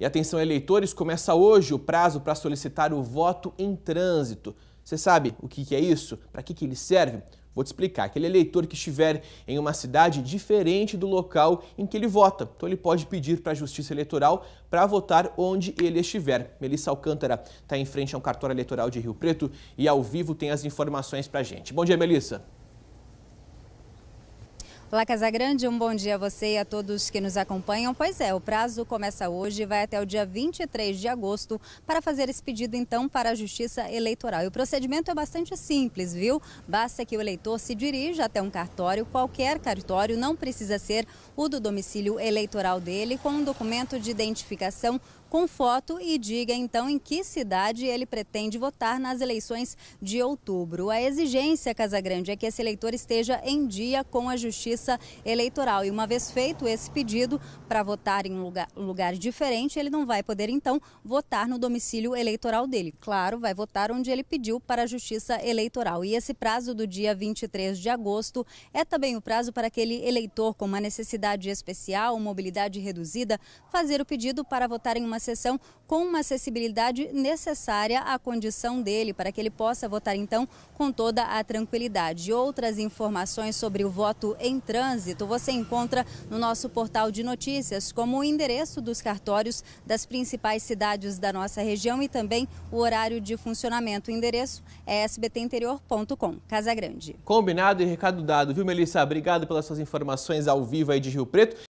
E atenção, eleitores, começa hoje o prazo para solicitar o voto em trânsito. Você sabe o que é isso? Para que, ele serve? Vou te explicar. Aquele eleitor que estiver em uma cidade diferente do local em que ele vota. Então ele pode pedir para a Justiça Eleitoral para votar onde ele estiver. Melissa Alcântara está em frente a um cartório eleitoral de Rio Preto e ao vivo tem as informações para gente. Bom dia, Melissa. Olá, Casagrande, um bom dia a você e a todos que nos acompanham. Pois é, o prazo começa hoje e vai até o dia 23 de agosto para fazer esse pedido, então, para a Justiça Eleitoral. E o procedimento é bastante simples, viu? Basta que o eleitor se dirija até um cartório, qualquer cartório, não precisa ser o do domicílio eleitoral dele, com um documento de identificação com foto e diga então em que cidade ele pretende votar nas eleições de outubro. A exigência, Casagrande, é que esse eleitor esteja em dia com a Justiça Justiça Eleitoral. E uma vez feito esse pedido para votar em um lugar, lugar diferente, ele não vai poder então votar no domicílio eleitoral dele. Claro, vai votar onde ele pediu para a Justiça Eleitoral. E esse prazo do dia 23 de agosto é também o prazo para aquele eleitor com uma necessidade especial, mobilidade reduzida, fazer o pedido para votar em uma sessão com uma acessibilidade necessária à condição dele, para que ele possa votar então com toda a tranquilidade. Outras informações sobre o voto em trânsito, você encontra no nosso portal de notícias como o endereço dos cartórios das principais cidades da nossa região e também o horário de funcionamento. O endereço é sbtinterior.com. Casa Grande. Combinado e recado dado, viu, Melissa? Obrigado pelas suas informações ao vivo aí de Rio Preto.